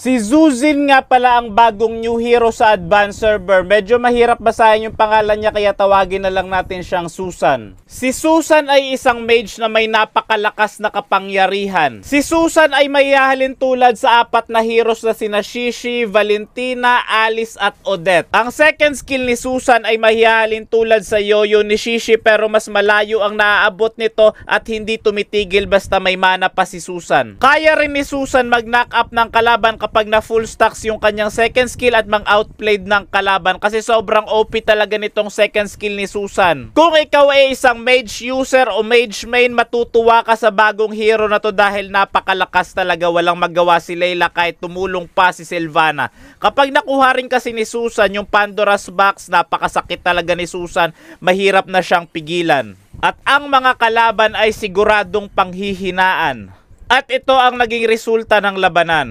Si Zuzin nga pala ang bagong new hero sa advanced server. Medyo mahirap basahin yung pangalan niya kaya tawagin na lang natin siyang Susan. Si Susan ay isang mage na may napakalakas na kapangyarihan. Si Susan ay mayahalin tulad sa apat na heroes na sina Shishi, Valentina, Alice at Odette. Ang second skill ni Susan ay mayahalin tulad sa yoyo ni Shishi pero mas malayo ang naaabot nito at hindi tumitigil basta may mana pa si Susan. Kaya rin ni Susan mag-knock up ng kalaban kapag na full stacks yung kanyang second skill at mang outplayed ng kalaban kasi sobrang OP talaga nitong second skill ni Susan. Kung ikaw ay isang mage user o mage main matutuwa ka sa bagong hero na to dahil napakalakas talaga walang magawa si Layla kahit tumulong pa si Silvana. Kapag nakuha rin kasi ni Susan yung Pandora's Box napakasakit talaga ni Susan mahirap na siyang pigilan. At ang mga kalaban ay siguradong panghihinaan. At ito ang naging resulta ng labanan.